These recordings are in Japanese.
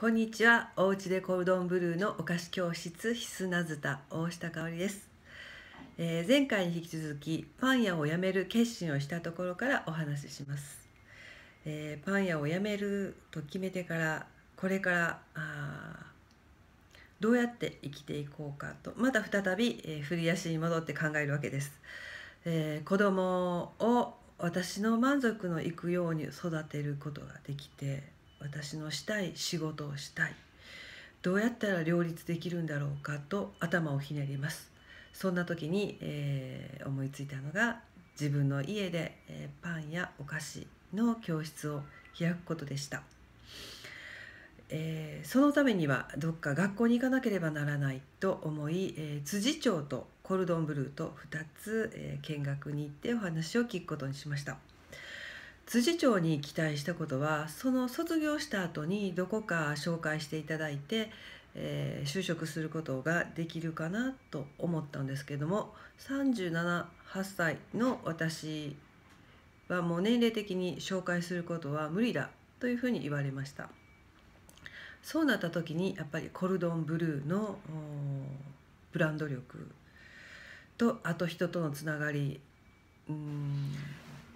こんにちはおうちでコルドンブルーのお菓子教室ひすなずた大下香織です、えー、前回に引き続きパン屋を辞める決心をしたところからお話しします、えー、パン屋を辞めると決めてからこれからあどうやって生きていこうかとまた再び、えー、振り足に戻って考えるわけです、えー、子供を私の満足のいくように育てることができて私のしたい仕事をしたいどうやったら両立できるんだろうかと頭をひねりますそんな時に、えー、思いついたのが自分の家で、えー、パンやお菓子の教室を開くことでした、えー、そのためにはどっか学校に行かなければならないと思い、えー、辻町とコルドンブルーと2つ、え見学に行ってお話を聞くことにしました。辻町に期待したことはその卒業した後にどこか紹介していただいて、えー、就職することができるかなと思ったんですけども378歳の私はもう年齢的に紹介することは無理だというふうに言われましたそうなった時にやっぱりコルドンブルーのブランド力とあと人とのつながりうん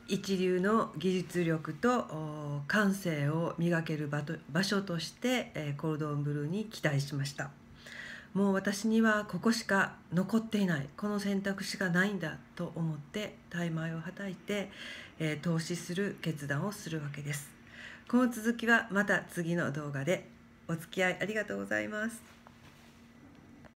一流の技術力と感性を磨ける場と場所として、えー、コルドンブルーに期待しましたもう私にはここしか残っていないこの選択しかないんだと思って大枚をはたいて、えー、投資する決断をするわけですこの続きはまた次の動画でお付き合いありがとうございます